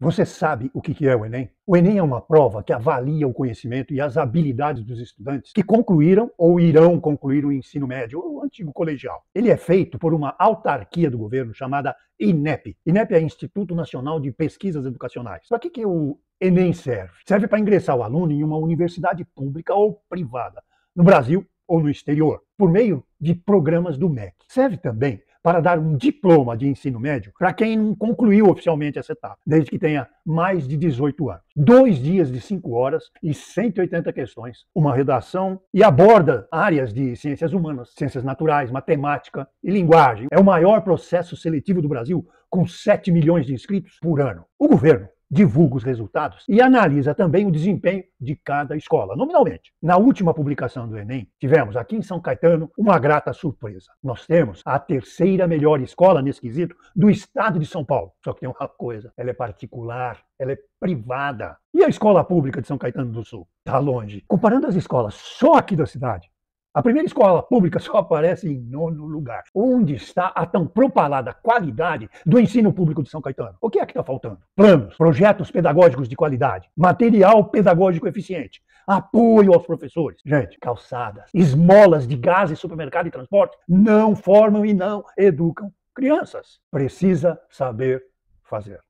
Você sabe o que é o Enem? O Enem é uma prova que avalia o conhecimento e as habilidades dos estudantes que concluíram ou irão concluir o ensino médio ou o antigo colegial. Ele é feito por uma autarquia do governo chamada INEP. INEP é Instituto Nacional de Pesquisas Educacionais. Para que, que o Enem serve? Serve para ingressar o aluno em uma universidade pública ou privada, no Brasil ou no exterior, por meio de programas do MEC. Serve também para dar um diploma de ensino médio para quem não concluiu oficialmente essa etapa, desde que tenha mais de 18 anos. Dois dias de 5 horas e 180 questões, uma redação e aborda áreas de ciências humanas, ciências naturais, matemática e linguagem. É o maior processo seletivo do Brasil, com 7 milhões de inscritos por ano. O governo divulga os resultados e analisa também o desempenho de cada escola, nominalmente. Na última publicação do Enem, tivemos aqui em São Caetano uma grata surpresa. Nós temos a terceira melhor escola nesse quesito do estado de São Paulo. Só que tem uma coisa, ela é particular, ela é privada. E a escola pública de São Caetano do Sul? Está longe. Comparando as escolas só aqui da cidade, a primeira escola pública só aparece em nono lugar. Onde está a tão propalada qualidade do ensino público de São Caetano? O que é que está faltando? Planos, projetos pedagógicos de qualidade, material pedagógico eficiente, apoio aos professores. Gente, calçadas, esmolas de gás em supermercado e transporte não formam e não educam crianças. Precisa saber fazer.